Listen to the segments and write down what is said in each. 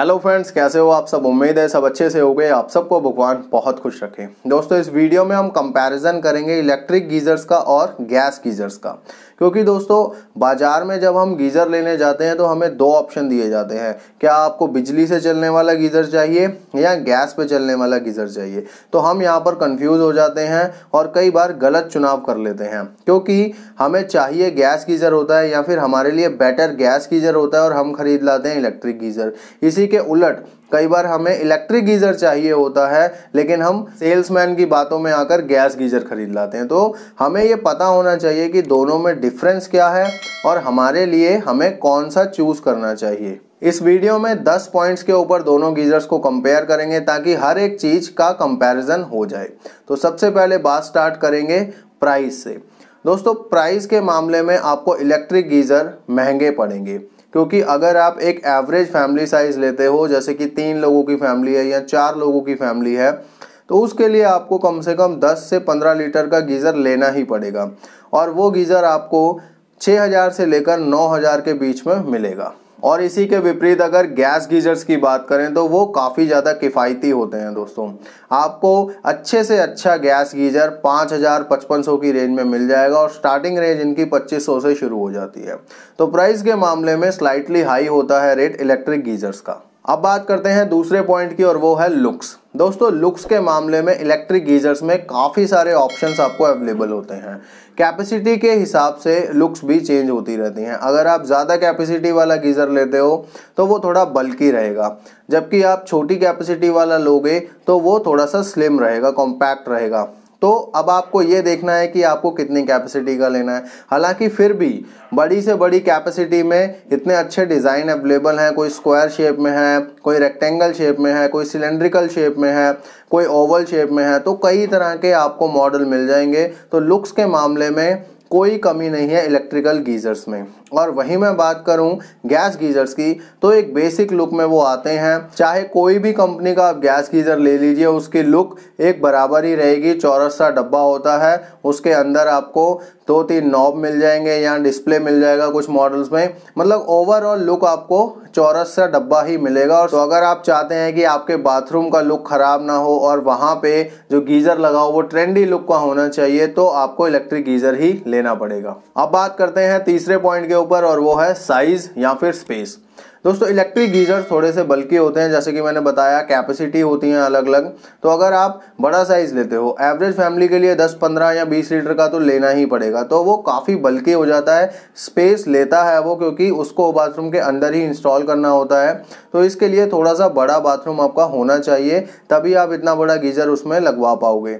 Hello friends कैसे हो आप सब उम्मीद है सब अच्छे से हो गए आप सबको भगवान बहुत खुश रखें दोस्तों इस वीडियो में हम कंपैरिजन करेंगे इलेक्ट्रिक गीज़र्स का और गैस गीज़र्स का क्योंकि दोस्तों बाज़ार में जब हम गीज़र लेने जाते हैं तो हमें दो ऑप्शन दिए जाते हैं क्या आपको बिजली से चलने वाला गीज़र चाहिए या गैस पे चलने वाला गीज़र चाहिए तो हम यहाँ पर कंफ्यूज हो जाते हैं और कई बार गलत चुनाव कर लेते हैं क्योंकि हमें चाहिए गैस गीज़र होता है या फिर हमारे लिए बेटर गैस गीज़र होता है और हम खरीद लाते हैं इलेक्ट्रिक गीज़र इसी के उलट कई बार हमें इलेक्ट्रिक गीज़र चाहिए होता है लेकिन हम सेल्समैन की बातों में आकर गैस गीज़र खरीद लाते हैं तो हमें ये पता होना चाहिए कि दोनों में डिफरेंस क्या है और हमारे लिए हमें कौन सा चूज़ करना चाहिए इस वीडियो में 10 पॉइंट्स के ऊपर दोनों गीजर्स को कंपेयर करेंगे ताकि हर एक चीज़ का कंपेरिजन हो जाए तो सबसे पहले बात स्टार्ट करेंगे प्राइस से दोस्तों प्राइस के मामले में आपको इलेक्ट्रिक गीज़र महंगे पड़ेंगे क्योंकि अगर आप एक एवरेज फैमिली साइज़ लेते हो जैसे कि तीन लोगों की फैमिली है या चार लोगों की फैमिली है तो उसके लिए आपको कम से कम 10 से 15 लीटर का गीज़र लेना ही पड़ेगा और वो गीज़र आपको 6000 से लेकर 9000 के बीच में मिलेगा और इसी के विपरीत अगर गैस गीजर्स की बात करें तो वो काफ़ी ज़्यादा किफ़ायती होते हैं दोस्तों आपको अच्छे से अच्छा गैस गीजर पाँच हज़ार पचपन सौ की रेंज में मिल जाएगा और स्टार्टिंग रेंज इनकी पच्चीस सौ से शुरू हो जाती है तो प्राइस के मामले में स्लाइटली हाई होता है रेट इलेक्ट्रिक गीजर्स का अब बात करते हैं दूसरे पॉइंट की और वो है लुक्स दोस्तों लुक्स के मामले में इलेक्ट्रिक गीजर्स में काफ़ी सारे ऑप्शंस आपको अवेलेबल होते हैं कैपेसिटी के हिसाब से लुक्स भी चेंज होती रहती हैं अगर आप ज़्यादा कैपेसिटी वाला गीज़र लेते हो तो वो थोड़ा बल्की रहेगा जबकि आप छोटी कैपेसिटी वाला लोगे तो वो थोड़ा सा स्लिम रहेगा कॉम्पैक्ट रहेगा तो अब आपको ये देखना है कि आपको कितनी कैपेसिटी का लेना है हालांकि फिर भी बड़ी से बड़ी कैपेसिटी में इतने अच्छे डिज़ाइन अवेलेबल हैं कोई स्क्वायर शेप में है कोई रेक्टेंगल शेप में है कोई सिलेंड्रिकल शेप में है कोई ओवल शेप में है तो कई तरह के आपको मॉडल मिल जाएंगे तो लुक्स के मामले में कोई कमी नहीं है इलेक्ट्रिकल गीजर्स में और वहीं मैं बात करूं गैस गीजर्स की तो एक बेसिक लुक में वो आते हैं चाहे कोई भी कंपनी का आप गैस गीजर ले लीजिए उसकी लुक एक बराबर ही रहेगी चौरस सा डब्बा होता है उसके अंदर आपको दो तीन नॉब मिल जाएंगे या डिस्प्ले मिल जाएगा कुछ मॉडल्स में मतलब ओवरऑल लुक आपको चौरस सा डब्बा ही मिलेगा और तो अगर आप चाहते हैं कि आपके बाथरूम का लुक ख़राब ना हो और वहाँ पे जो गीज़र लगा हो वो ट्रेंडी लुक का होना चाहिए तो आपको इलेक्ट्रिक गीज़र ही लेना पड़ेगा अब बात करते हैं तीसरे पॉइंट के ऊपर और वो है साइज या फिर स्पेस दोस्तों इलेक्ट्रिक गीजर थोड़े से बल्कि होते हैं जैसे कि मैंने बताया कैपेसिटी होती है अलग अलग तो अगर आप बड़ा साइज़ लेते हो एवरेज फैमिली के लिए 10 15 या 20 लीटर का तो लेना ही पड़ेगा तो वो काफ़ी बल्कि हो जाता है स्पेस लेता है वो क्योंकि उसको बाथरूम के अंदर ही इंस्टॉल करना होता है तो इसके लिए थोड़ा सा बड़ा बाथरूम आपका होना चाहिए तभी आप इतना बड़ा गीज़र उसमें लगवा पाओगे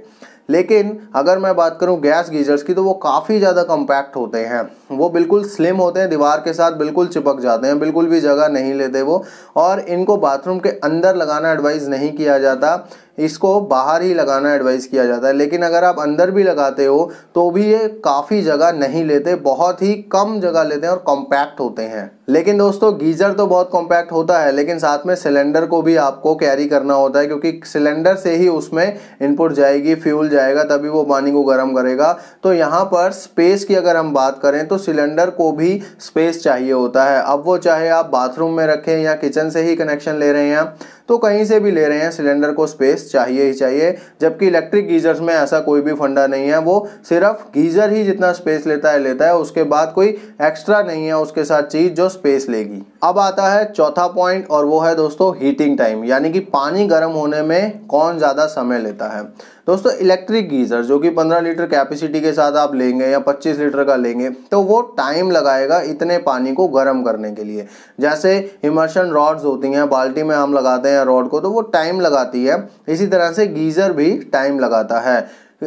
लेकिन अगर मैं बात करूँ गैस गीजर्स की तो वो काफ़ी ज़्यादा कंपैक्ट होते हैं वो बिल्कुल स्लिम होते हैं दीवार के साथ बिल्कुल चिपक जाते हैं बिल्कुल भी जगह नहीं लेते वो और इनको बाथरूम के अंदर लगाना एडवाइस नहीं किया जाता इसको बाहर ही लगाना एडवाइस किया जाता है लेकिन अगर आप अंदर भी लगाते हो तो भी ये काफ़ी जगह नहीं लेते बहुत ही कम जगह लेते हैं और कॉम्पैक्ट होते हैं लेकिन दोस्तों गीज़र तो बहुत कॉम्पैक्ट होता है लेकिन साथ में सिलेंडर को भी आपको कैरी करना होता है क्योंकि सिलेंडर से ही उसमें इनपुट जाएगी फ्यूल जाएगा तभी वो पानी को गर्म करेगा तो यहाँ पर स्पेस की अगर हम बात करें तो सिलेंडर को भी स्पेस चाहिए होता है अब वो चाहे आप बाथरूम में रखें या किचन से ही कनेक्शन ले रहे हैं तो कहीं से भी ले रहे हैं सिलेंडर को स्पेस चाहिए ही चाहिए जबकि इलेक्ट्रिक गीजर्स में ऐसा कोई भी फंडा नहीं है वो सिर्फ गीजर ही जितना स्पेस लेता है लेता है उसके बाद कोई एक्स्ट्रा नहीं है उसके साथ चीज़ जो स्पेस लेगी अब आता है चौथा पॉइंट और वो है दोस्तों हीटिंग टाइम यानी कि पानी गर्म होने में कौन ज़्यादा समय लेता है दोस्तों इलेक्ट्रिक गीज़र जो कि 15 लीटर कैपेसिटी के साथ आप लेंगे या 25 लीटर का लेंगे तो वो टाइम लगाएगा इतने पानी को गर्म करने के लिए जैसे इमर्शन रॉड्स होती हैं बाल्टी में हम लगाते हैं या रॉड को तो वो टाइम लगाती है इसी तरह से गीज़र भी टाइम लगाता है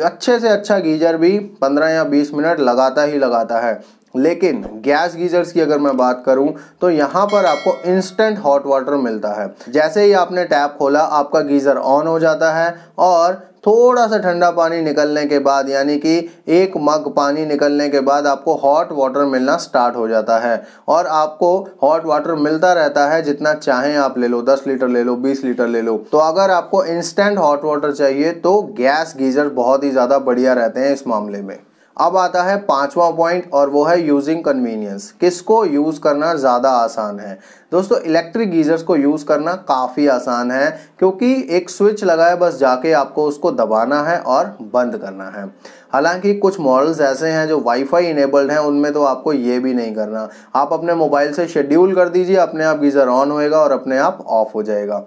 अच्छे से अच्छा गीज़र भी 15 या 20 मिनट लगाता ही लगाता है लेकिन गैस गीजर्स की अगर मैं बात करूं तो यहाँ पर आपको इंस्टेंट हॉट वाटर मिलता है जैसे ही आपने टैप खोला आपका गीज़र ऑन हो जाता है और थोड़ा सा ठंडा पानी निकलने के बाद यानी कि एक मग पानी निकलने के बाद आपको हॉट वाटर मिलना स्टार्ट हो जाता है और आपको हॉट वाटर मिलता रहता है जितना चाहें आप ले लो दस लीटर ले लो बीस लीटर ले लो तो अगर आपको इंस्टेंट हॉट वाटर चाहिए तो गैस गीजर बहुत ही ज़्यादा बढ़िया रहते हैं इस मामले में अब आता है पांचवा पॉइंट और वो है यूजिंग कन्वीनियंस किसको यूज़ करना ज़्यादा आसान है दोस्तों इलेक्ट्रिक गीजर्स को यूज़ करना काफ़ी आसान है क्योंकि एक स्विच लगाए बस जाके आपको उसको दबाना है और बंद करना है हालांकि कुछ मॉडल्स ऐसे हैं जो वाईफाई इनेबल्ड हैं उनमें तो आपको ये भी नहीं करना आप अपने मोबाइल से शेड्यूल कर दीजिए अपने आप गीज़र ऑन होएगा और अपने आप ऑफ हो जाएगा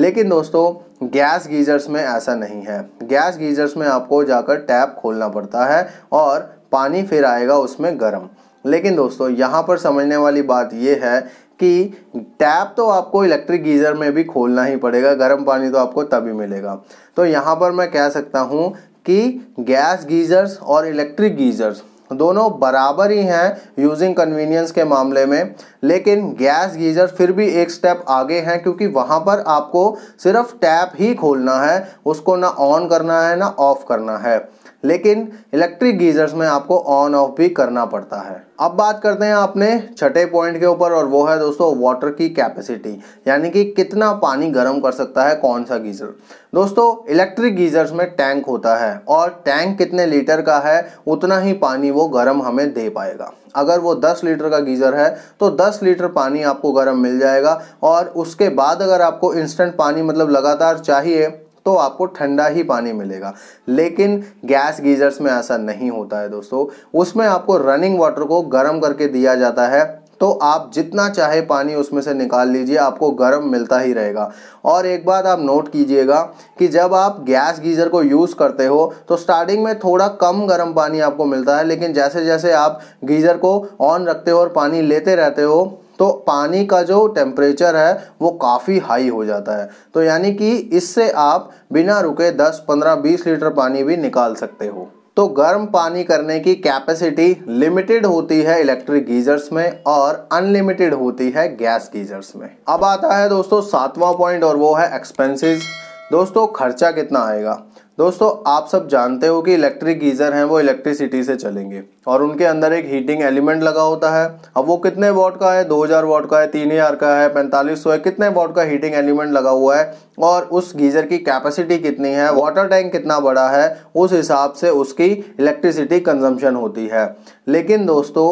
लेकिन दोस्तों गैस गीजर्स में ऐसा नहीं है गैस गीजर्स में आपको जाकर टैप खोलना पड़ता है और पानी फिर आएगा उसमें गर्म लेकिन दोस्तों यहाँ पर समझने वाली बात यह है कि टैप तो आपको इलेक्ट्रिक गीज़र में भी खोलना ही पड़ेगा गर्म पानी तो आपको तभी मिलेगा तो यहाँ पर मैं कह सकता हूँ कि गैस गीज़र्स और इलेक्ट्रिक गीज़र्स दोनों बराबर ही हैं यूजिंग कन्वीनियंस के मामले में लेकिन गैस गीजर फिर भी एक स्टेप आगे हैं क्योंकि वहाँ पर आपको सिर्फ टैप ही खोलना है उसको ना ऑन करना है ना ऑफ करना है लेकिन इलेक्ट्रिक गीजर्स में आपको ऑन ऑफ भी करना पड़ता है अब बात करते हैं आपने छठे पॉइंट के ऊपर और वो है दोस्तों वाटर की कैपेसिटी यानी कि कितना पानी गर्म कर सकता है कौन सा गीज़र दोस्तों इलेक्ट्रिक गीज़र्स में टैंक होता है और टैंक कितने लीटर का है उतना ही पानी वो गर्म हमें दे पाएगा अगर वो 10 लीटर का गीज़र है तो 10 लीटर पानी आपको गर्म मिल जाएगा और उसके बाद अगर आपको इंस्टेंट पानी मतलब लगातार चाहिए तो आपको ठंडा ही पानी मिलेगा लेकिन गैस गीजर्स में ऐसा नहीं होता है दोस्तों उसमें आपको रनिंग वाटर को गर्म करके दिया जाता है तो आप जितना चाहे पानी उसमें से निकाल लीजिए आपको गर्म मिलता ही रहेगा और एक बात आप नोट कीजिएगा कि जब आप गैस गीज़र को यूज़ करते हो तो स्टार्टिंग में थोड़ा कम गर्म पानी आपको मिलता है लेकिन जैसे जैसे आप गीज़र को ऑन रखते हो और पानी लेते रहते हो तो पानी का जो टेम्परेचर है वो काफ़ी हाई हो जाता है तो यानी कि इससे आप बिना रुके 10, 15, 20 लीटर पानी भी निकाल सकते हो तो गर्म पानी करने की कैपेसिटी लिमिटेड होती है इलेक्ट्रिक गीजर्स में और अनलिमिटेड होती है गैस गीजर्स में अब आता है दोस्तों सातवां पॉइंट और वो है एक्सपेंसिस दोस्तों खर्चा कितना आएगा दोस्तों आप सब जानते हो कि इलेक्ट्रिक गीज़र हैं वो इलेक्ट्रिसिटी से चलेंगे और उनके अंदर एक हीटिंग एलिमेंट लगा होता है अब वो कितने वॉट का है 2000 वॉट का है 3000 का है 4500 है कितने वॉट का हीटिंग एलिमेंट लगा हुआ है और उस गीज़र की कैपेसिटी कितनी है वाटर टैंक कितना बड़ा है उस हिसाब से उसकी इलेक्ट्रिसिटी कंजम्पशन होती है लेकिन दोस्तों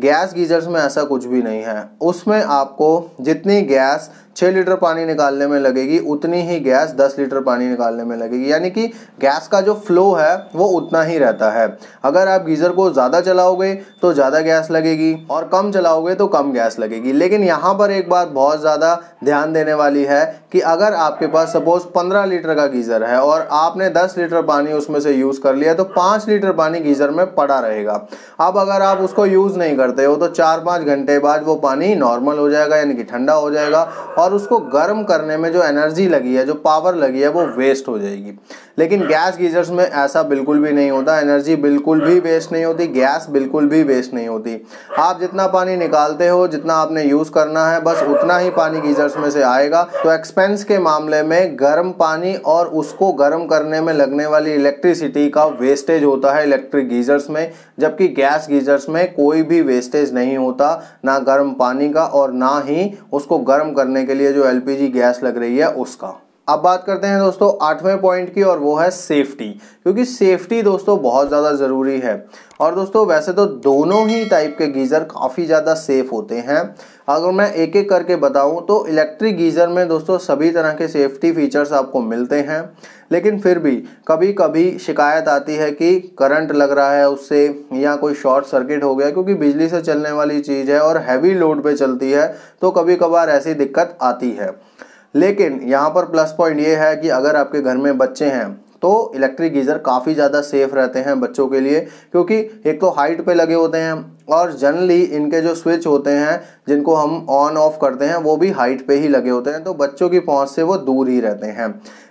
गैस गीजर्स में ऐसा कुछ भी नहीं है उसमें आपको जितनी गैस छः लीटर पानी निकालने में लगेगी उतनी ही गैस दस लीटर पानी निकालने में लगेगी यानी कि गैस का जो फ्लो है वो उतना ही रहता है अगर आप गीज़र को ज़्यादा चलाओगे तो ज़्यादा गैस लगेगी और कम चलाओगे तो कम गैस लगेगी लेकिन यहाँ पर एक बात बहुत ज़्यादा ध्यान देने वाली है कि अगर आपके पास सपोज़ पंद्रह लीटर का गीज़र है और आपने दस लीटर पानी उसमें से यूज़ कर लिया तो पाँच लीटर पानी गीज़र में पड़ा रहेगा अब अगर आप उसको यूज़ नहीं करते हो तो चार पाँच घंटे बाद वो पानी नॉर्मल हो जाएगा यानी कि ठंडा हो जाएगा और उसको गर्म करने में जो एनर्जी लगी है जो पावर लगी है वो वेस्ट हो जाएगी लेकिन गैस गीजर्स में ऐसा बिल्कुल भी नहीं होता एनर्जी बिल्कुल भी वेस्ट नहीं होती गैस बिल्कुल भी वेस्ट नहीं होती आप जितना पानी निकालते हो जितना आपने यूज़ करना है बस उतना ही पानी गीजर्स में से आएगा तो एक्सपेंस के मामले में गर्म पानी और उसको गर्म करने में लगने वाली इलेक्ट्रिसिटी का वेस्टेज होता है इलेक्ट्रिक गीजर्स में जबकि गैस गीजर्स में कोई भी वेस्टेज नहीं होता ना गर्म पानी का और ना ही उसको गर्म करने के लिए जो एलपीजी गैस लग रही है उसका अब बात करते हैं दोस्तों आठवें पॉइंट की और वो है सेफ्टी क्योंकि सेफ्टी दोस्तों बहुत ज़्यादा ज़रूरी है और दोस्तों वैसे तो दोनों ही टाइप के गीज़र काफ़ी ज़्यादा सेफ़ होते हैं अगर मैं एक एक करके बताऊं तो इलेक्ट्रिक गीज़र में दोस्तों सभी तरह के सेफ्टी फीचर्स आपको मिलते हैं लेकिन फिर भी कभी कभी शिकायत आती है कि करंट लग रहा है उससे या कोई शॉर्ट सर्किट हो गया क्योंकि बिजली से चलने वाली चीज़ है और हैवी लोड पर चलती है तो कभी कभार ऐसी दिक्कत आती है लेकिन यहाँ पर प्लस पॉइंट ये है कि अगर आपके घर में बच्चे हैं तो इलेक्ट्रिक गीज़र काफ़ी ज़्यादा सेफ़ रहते हैं बच्चों के लिए क्योंकि एक तो हाइट पे लगे होते हैं और जनरली इनके जो स्विच होते हैं जिनको हम ऑन ऑफ करते हैं वो भी हाइट पे ही लगे होते हैं तो बच्चों की पहुंच से वो दूर ही रहते हैं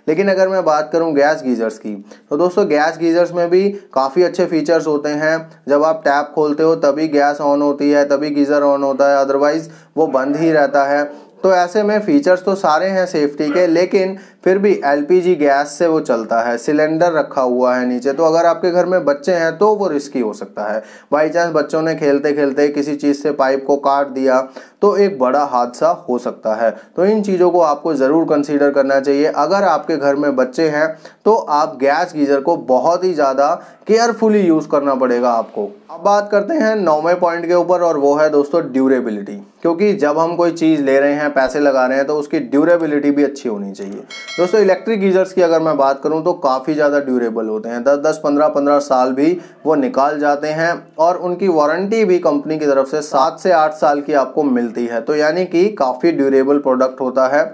लेकिन अगर मैं बात करूं गैस गीज़र्स की तो दोस्तों गैस गीज़र्स में भी काफ़ी अच्छे फीचर्स होते हैं जब आप टैप खोलते हो तभी गैस ऑन होती है तभी गीज़र ऑन होता है अदरवाइज़ वो बंद ही रहता है तो ऐसे में फ़ीचर्स तो सारे हैं सेफ्टी के लेकिन फिर भी एलपीजी गैस से वो चलता है सिलेंडर रखा हुआ है नीचे तो अगर आपके घर में बच्चे हैं तो वो रिस्की हो सकता है बाई चांस बच्चों ने खेलते खेलते किसी चीज़ से पाइप को काट दिया तो एक बड़ा हादसा हो सकता है तो इन चीज़ों को आपको ज़रूर कंसीडर करना चाहिए अगर आपके घर में बच्चे हैं तो आप गैस गीज़र को बहुत ही ज़्यादा केयरफुली यूज़ करना पड़ेगा आपको अब बात करते हैं नौवें पॉइंट के ऊपर और वो है दोस्तों ड्यूरेबिलिटी क्योंकि जब हम कोई चीज़ ले रहे हैं पैसे लगा रहे हैं तो उसकी ड्यूरेबिलिटी भी अच्छी होनी चाहिए दोस्तों इलेक्ट्रिक गीजर्स की अगर मैं बात करूं तो काफ़ी ज़्यादा ड्यूरेबल होते हैं दस दस पंद्रह पंद्रह साल भी वो निकाल जाते हैं और उनकी वारंटी भी कंपनी की तरफ से सात से आठ साल की आपको मिल मिलती है तो यानी कि काफ़ी ड्यूरेबल प्रोडक्ट होता है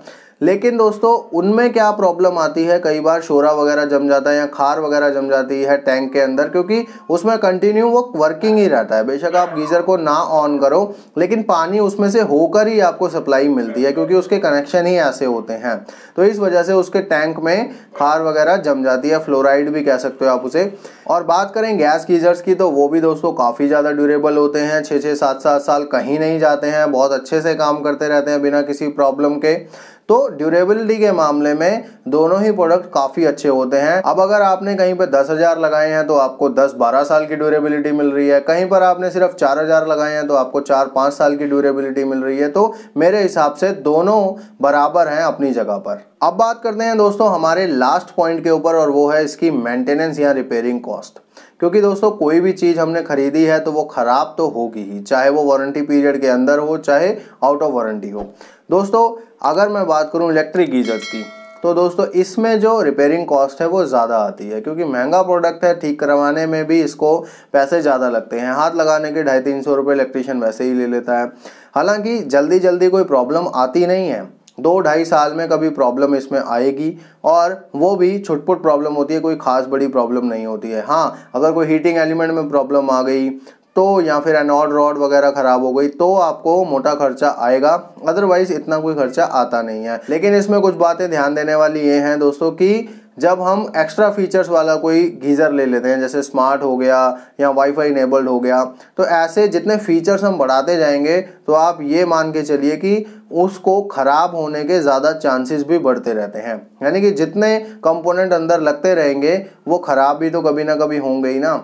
लेकिन दोस्तों उनमें क्या प्रॉब्लम आती है कई बार शोरा वगैरह जम जाता है या खार वगैरह जम जाती है टैंक के अंदर क्योंकि उसमें कंटिन्यू वो वर्किंग ही रहता है बेशक आप गीज़र को ना ऑन करो लेकिन पानी उसमें से होकर ही आपको सप्लाई मिलती है क्योंकि उसके कनेक्शन ही ऐसे होते हैं तो इस वजह से उसके टैंक में खार वगैरह जम जाती है फ्लोराइड भी कह सकते हो आप उसे और बात करें गैस गीजर्स की तो वो भी दोस्तों काफ़ी ज़्यादा ड्यूरेबल होते हैं छः छः सात सात साल कहीं नहीं जाते हैं बहुत अच्छे से काम करते रहते हैं बिना किसी प्रॉब्लम के तो ड्यूरेबिलिटी के मामले में दोनों ही प्रोडक्ट काफ़ी अच्छे होते हैं अब अगर आपने कहीं पर दस हज़ार लगाए हैं तो आपको दस बारह साल की ड्यूरेबिलिटी मिल रही है कहीं पर आपने सिर्फ चार हज़ार लगाए हैं तो आपको चार पाँच साल की ड्यूरेबिलिटी मिल रही है तो मेरे हिसाब से दोनों बराबर हैं अपनी जगह पर अब बात करते हैं दोस्तों हमारे लास्ट पॉइंट के ऊपर और वो है इसकी मेंटेनेंस या रिपेयरिंग कॉस्ट क्योंकि दोस्तों कोई भी चीज़ हमने खरीदी है तो वो ख़राब तो होगी ही चाहे वो वारंटी पीरियड के अंदर हो चाहे आउट ऑफ वारंटी हो दोस्तों अगर मैं बात करूँ इलेक्ट्रिक गीजर्स की तो दोस्तों इसमें जो रिपेयरिंग कॉस्ट है वो ज़्यादा आती है क्योंकि महंगा प्रोडक्ट है ठीक करवाने में भी इसको पैसे ज़्यादा लगते हैं हाथ लगाने के ढाई तीन सौ रुपये इलेक्ट्रिशियन वैसे ही ले लेता है हालांकि जल्दी जल्दी कोई प्रॉब्लम आती नहीं है दो ढाई साल में कभी प्रॉब्लम इसमें आएगी और वो भी छुटपुट प्रॉब्लम होती है कोई ख़ास बड़ी प्रॉब्लम नहीं होती है हाँ अगर कोई हीटिंग एलिमेंट में प्रॉब्लम आ गई तो या फिर एनॉड रॉड वगैरह ख़राब हो गई तो आपको मोटा खर्चा आएगा अदरवाइज़ इतना कोई खर्चा आता नहीं है लेकिन इसमें कुछ बातें ध्यान देने वाली ये हैं दोस्तों कि जब हम एक्स्ट्रा फीचर्स वाला कोई गीज़र ले लेते हैं जैसे स्मार्ट हो गया या वाईफाई इनेबल्ड हो गया तो ऐसे जितने फीचर्स हम बढ़ाते जाएंगे तो आप ये मान के चलिए कि उसको ख़राब होने के ज़्यादा चांसेस भी बढ़ते रहते हैं यानी कि जितने कंपोनेंट अंदर लगते रहेंगे वो ख़राब भी तो कभी ना कभी होंगे ही ना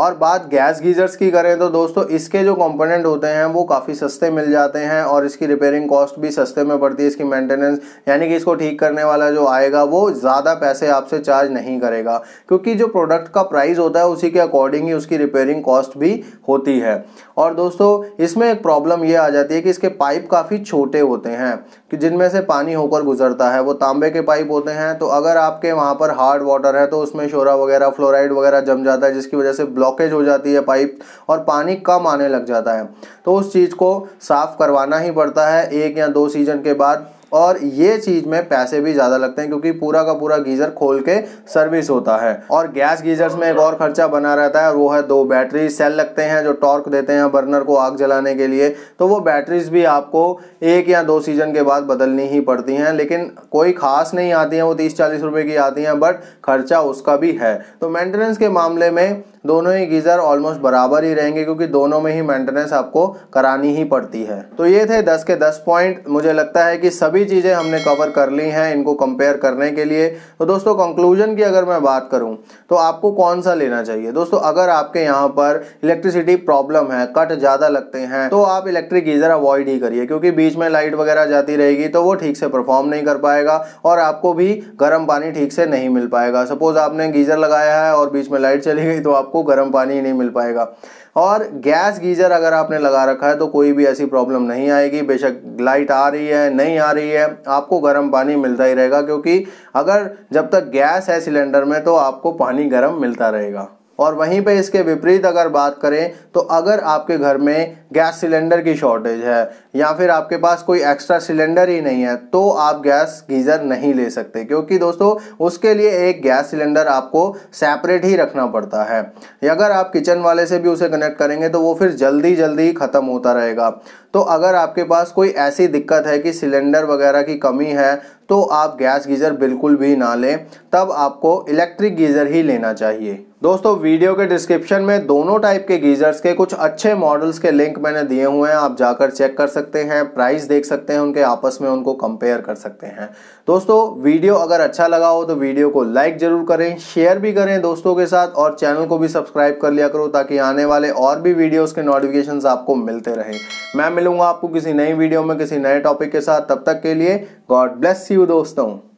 और बात गैस गीजर्स की करें तो दोस्तों इसके जो कंपोनेंट होते हैं वो काफ़ी सस्ते मिल जाते हैं और इसकी रिपेयरिंग कॉस्ट भी सस्ते में पड़ती है इसकी मेंटेनेंस यानी कि इसको ठीक करने वाला जो आएगा वो ज़्यादा पैसे आपसे चार्ज नहीं करेगा क्योंकि जो प्रोडक्ट का प्राइस होता है उसी के अकॉर्डिंग ही उसकी रिपेयरिंग कॉस्ट भी होती है और दोस्तों इसमें एक प्रॉब्लम ये आ जाती है कि इसके पाइप काफ़ी छोटे होते हैं कि जिनमें से पानी होकर गुजरता है वो तांबे के पाइप होते हैं तो अगर आपके वहाँ पर हार्ड वाटर है तो उसमें शोरा वगैरह फ्लोराइड वगैरह जम जाता है जिसकी वजह से ब्लॉकेज हो जाती है पाइप और पानी कम आने लग जाता है तो उस चीज़ को साफ़ करवाना ही पड़ता है एक या दो सीजन के बाद और ये चीज़ में पैसे भी ज़्यादा लगते हैं क्योंकि पूरा का पूरा गीज़र खोल के सर्विस होता है और गैस गीज़र्स में एक और खर्चा बना रहता है वो है दो बैटरी सेल लगते हैं जो टॉर्क देते हैं बर्नर को आग जलाने के लिए तो वो बैटरीज भी आपको एक या दो सीजन के बाद बदलनी ही पड़ती हैं लेकिन कोई ख़ास नहीं आती हैं वो तीस चालीस रुपये की आती हैं बट खर्चा उसका भी है तो मैंटेनेंस के मामले में दोनों ही गीज़र ऑलमोस्ट बराबर ही रहेंगे क्योंकि दोनों में ही मेंटेनेंस आपको करानी ही पड़ती है तो ये थे दस के दस पॉइंट मुझे लगता है कि सभी चीज़ें हमने कवर कर ली हैं इनको कंपेयर करने के लिए तो दोस्तों कंक्लूजन की अगर मैं बात करूँ तो आपको कौन सा लेना चाहिए दोस्तों अगर आपके यहाँ पर इलेक्ट्रिसिटी प्रॉब्लम है कट ज़्यादा लगते हैं तो आप इलेक्ट्रिक गीज़र अवॉइड ही करिए क्योंकि बीच में लाइट वगैरह जाती रहेगी तो वो ठीक से परफॉर्म नहीं कर पाएगा और आपको भी गर्म पानी ठीक से नहीं मिल पाएगा सपोज़ आपने गीज़र लगाया है और बीच में लाइट चली गई तो आप आपको गर्म पानी नहीं मिल पाएगा और गैस गीज़र अगर आपने लगा रखा है तो कोई भी ऐसी प्रॉब्लम नहीं आएगी बेशक लाइट आ रही है नहीं आ रही है आपको गर्म पानी मिलता ही रहेगा क्योंकि अगर जब तक गैस है सिलेंडर में तो आपको पानी गर्म मिलता रहेगा और वहीं पे इसके विपरीत अगर बात करें तो अगर आपके घर में गैस सिलेंडर की शॉर्टेज है या फिर आपके पास कोई एक्स्ट्रा सिलेंडर ही नहीं है तो आप गैस गीज़र नहीं ले सकते क्योंकि दोस्तों उसके लिए एक गैस सिलेंडर आपको सेपरेट ही रखना पड़ता है अगर आप किचन वाले से भी उसे कनेक्ट करेंगे तो वो फिर जल्दी जल्दी ही ख़त्म होता रहेगा तो अगर आपके पास कोई ऐसी दिक्कत है कि सिलेंडर वगैरह की कमी है तो आप गैस गीज़र बिल्कुल भी ना लें तब आपको इलेक्ट्रिक गीज़र ही लेना चाहिए दोस्तों वीडियो के डिस्क्रिप्शन में दोनों टाइप के गीज़र्स के कुछ अच्छे मॉडल्स के लिंक मैंने दिए हुए हैं आप जाकर चेक कर सकते हैं प्राइस देख सकते हैं उनके आपस में उनको कंपेयर कर सकते हैं दोस्तों वीडियो अगर अच्छा लगा हो तो वीडियो को लाइक ज़रूर करें शेयर भी करें दोस्तों के साथ और चैनल को भी सब्सक्राइब कर लिया करो ताकि आने वाले और भी वीडियोज़ के नोटिफिकेशन आपको मिलते रहे मैं मिलूंगा आपको किसी नई वीडियो में किसी नए टॉपिक के साथ तब तक के लिए गॉड ब्लेस pseudostone.